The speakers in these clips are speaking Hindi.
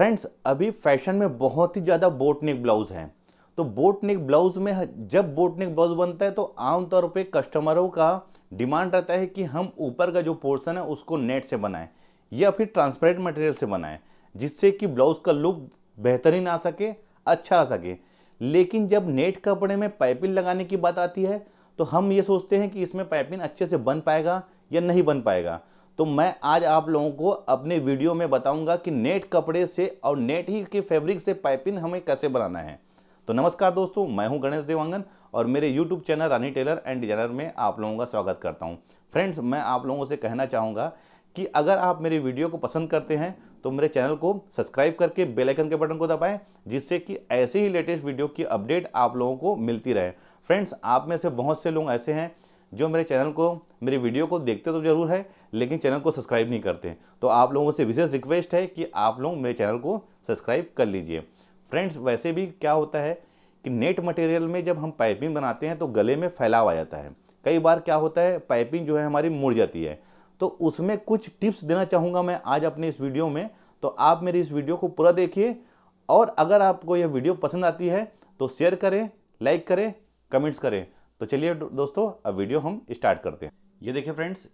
फ्रेंड्स अभी फैशन में बहुत ही ज़्यादा बोटनिक ब्लाउज़ हैं तो बोटनिक ब्लाउज़ में जब बोटनिक ब्लाउज़ बनता है तो आमतौर पे कस्टमरों का डिमांड रहता है कि हम ऊपर का जो पोर्सन है उसको नेट से बनाएं या फिर ट्रांसपेरेंट मटेरियल से बनाएं जिससे कि ब्लाउज़ का लुक बेहतरीन आ सके अच्छा आ सके लेकिन जब नेट कपड़े में पाइपिन लगाने की बात आती है तो हम ये सोचते हैं कि इसमें पाइपिन अच्छे से बन पाएगा या नहीं बन पाएगा तो मैं आज आप लोगों को अपने वीडियो में बताऊंगा कि नेट कपड़े से और नेट ही के फैब्रिक से पाइपिंग हमें कैसे बनाना है तो नमस्कार दोस्तों मैं हूं गणेश देवांगन और मेरे YouTube channel Rani tailor and designer में आप लोगों का स्वागत करता हूं फ्रेंड्स मैं आप लोगों से कहना चाहूँगा कि अगर आप मेरे वीडियो को पसंद करते हैं तो मेरे चैनल को सब्सक्राइब करके बेल आइकन के बटन को दबाएं जिससे कि ऐसे ही लेटेस्ट वीडियो की अपडेट आप लोगों को मिलती रहे फ्रेंड्स आप में से बहुत से लोग ऐसे हैं जो मेरे चैनल को मेरे वीडियो को देखते तो जरूर है लेकिन चैनल को सब्सक्राइब नहीं करते तो आप लोगों से विशेष रिक्वेस्ट है कि आप लोग मेरे चैनल को सब्सक्राइब कर लीजिए फ्रेंड्स वैसे भी क्या होता है कि नेट मटेरियल में जब हम पाइपिंग बनाते हैं तो गले में फैलाव आ जाता है कई बार क्या होता है पाइपिंग जो है हमारी मुड़ जाती है तो उसमें कुछ टिप्स देना चाहूँगा मैं आज अपने इस वीडियो में तो आप मेरी इस वीडियो को पूरा देखिए और अगर आपको यह वीडियो पसंद आती है तो शेयर करें लाइक करें कमेंट्स करें तो चलिए दोस्तों अब वीडियो हम स्टार्ट करते हैं ये देखिए फ्रेंड्स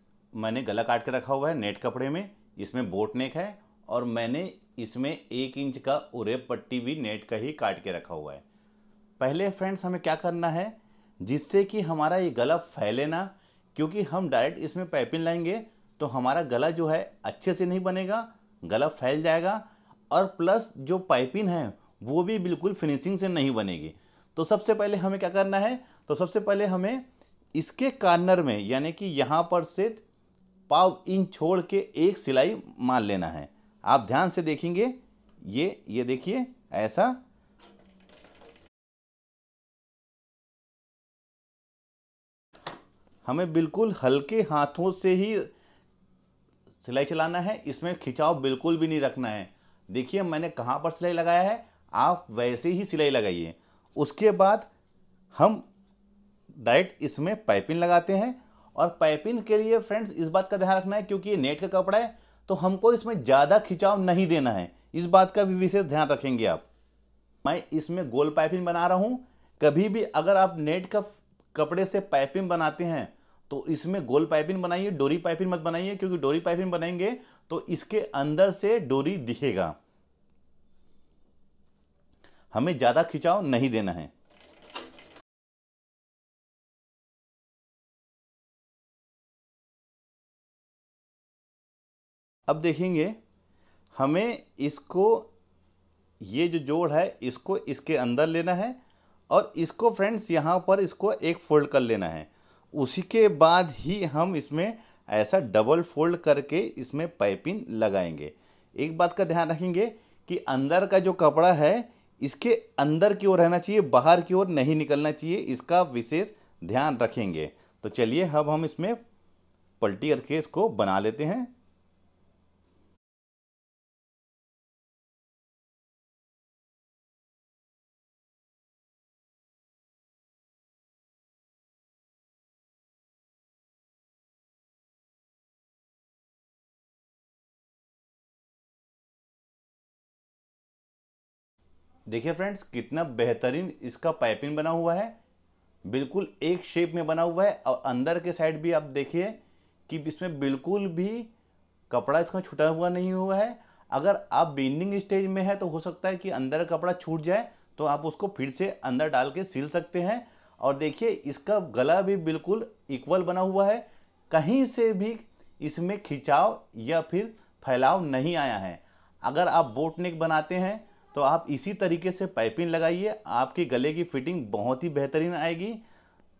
मैंने गला काट के रखा हुआ है नेट कपड़े में इसमें बोट नेक है और मैंने इसमें एक इंच का उरेब पट्टी भी नेट का ही काट के रखा हुआ है पहले फ्रेंड्स हमें क्या करना है जिससे कि हमारा ये गला फैले ना क्योंकि हम डायरेक्ट इसमें पाइपिंग लाएंगे तो हमारा गला जो है अच्छे से नहीं बनेगा गला फैल जाएगा और प्लस जो पाइपिन है वो भी बिल्कुल फिनिशिंग से नहीं बनेगी तो सबसे पहले हमें क्या करना है तो सबसे पहले हमें इसके कार्नर में यानी कि यहाँ पर से पाव इंच छोड़ के एक सिलाई मान लेना है आप ध्यान से देखेंगे ये ये देखिए ऐसा हमें बिल्कुल हल्के हाथों से ही सिलाई चलाना है इसमें खिंचाव बिल्कुल भी नहीं रखना है देखिए मैंने कहाँ पर सिलाई लगाया है आप वैसे ही सिलाई लगाइए उसके बाद हम डायरेक्ट इसमें पाइपिंग लगाते हैं और पाइपिंग के लिए फ्रेंड्स इस बात का ध्यान रखना है क्योंकि ये नेट का कपड़ा है तो हमको इसमें ज़्यादा खिंचाव नहीं देना है इस बात का भी विशेष ध्यान रखेंगे आप मैं इसमें गोल पाइपिंग बना रहा हूँ कभी भी अगर आप नेट का कपड़े से पाइपिंग बनाते हैं तो इसमें गोल पाइपिंग बनाइए डोरी पाइपिंग मत बनाइए क्योंकि डोरी पाइपिंग बनाएंगे तो इसके अंदर से डोरी दिखेगा हमें ज़्यादा खिंचाव नहीं देना है अब देखेंगे हमें इसको ये जो जोड़ है इसको इसके अंदर लेना है और इसको फ्रेंड्स यहाँ पर इसको एक फोल्ड कर लेना है उसी के बाद ही हम इसमें ऐसा डबल फोल्ड करके इसमें पाइपिंग लगाएंगे एक बात का ध्यान रखेंगे कि अंदर का जो कपड़ा है इसके अंदर की ओर रहना चाहिए बाहर की ओर नहीं निकलना चाहिए इसका विशेष ध्यान रखेंगे तो चलिए अब हम इसमें पलटी करके इसको बना लेते हैं देखिए फ्रेंड्स कितना बेहतरीन इसका पाइपिंग बना हुआ है बिल्कुल एक शेप में बना हुआ है और अंदर के साइड भी आप देखिए कि इसमें बिल्कुल भी कपड़ा इसका छुटा हुआ नहीं हुआ है अगर आप बीनिंग स्टेज में है तो हो सकता है कि अंदर कपड़ा छूट जाए तो आप उसको फिर से अंदर डाल के सिल सकते हैं और देखिए इसका गला भी बिल्कुल इक्वल बना हुआ है कहीं से भी इसमें खिंचाव या फिर फैलाव नहीं आया है अगर आप बोटनेक बनाते हैं तो आप इसी तरीके से पाइपिंग लगाइए आपके गले की फिटिंग बहुत ही बेहतरीन आएगी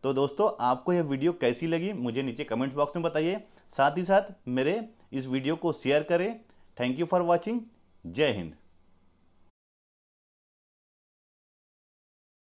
तो दोस्तों आपको यह वीडियो कैसी लगी मुझे नीचे कमेंट्स बॉक्स में बताइए साथ ही साथ मेरे इस वीडियो को शेयर करें थैंक यू फॉर वॉचिंग जय हिंद